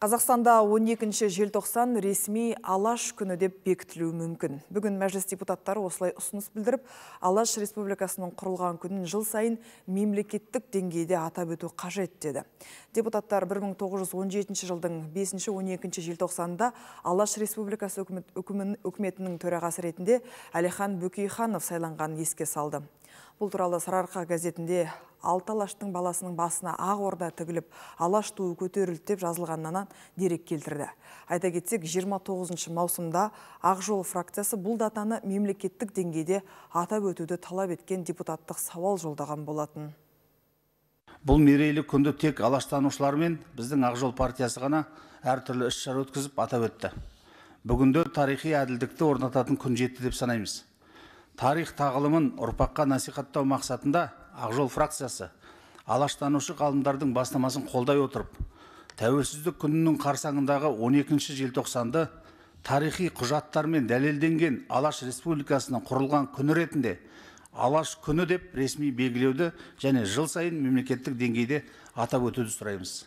Қазақстанда 12-ші желтоқсан ресми Алаш күні деп бекітілуі мүмкін. Бүгін мәжіліс депутаттары осылай ұсыныс білдіріп, Алаш Республикасының құрылған күнін жыл сайын мемлекеттік деңгейде атап өту қажет деді. Депутаттар 1917 жылдың 5-12 желтоқсанында Алаш Республикасы үкіметінің төрағасы ретінде Әлихан Бөкейханов сайланған еске салды. Бұл туралы Сарарқа газетінде алты алаштың баласының басына ақ орда тігіліп, алаш туы деп жазылғаннан дерек келтірді. Айта кетсек, 29 маусымда ақ жол фракциясы бұл датаны мемлекеттік деңгейде атап өтуді талап еткен депутаттық сауал жолдаған болатын. Бұл мерейлі күнді тек алаштанушылар мен біздің ақ жол партиясы ғана әртүрлі іс-шара өткізіп атап өтті. Бүгінде тарихи әділдікті орнататын күн жетті деп санаймыз тарих тағылымын ұрпаққа насихаттау мақсатында ақжол фракциясы алаштанушы ғалымдардың бастамасын қолдай отырып тәуелсіздік күнінің қарсаңындағы он екінші желтоқсанды тарихи құжаттармен дәлелденген алаш республикасының құрылған күні ретінде алаш күні деп ресми белгілеуді және жыл сайын мемлекеттік деңгейде атап өтуді сұраймыз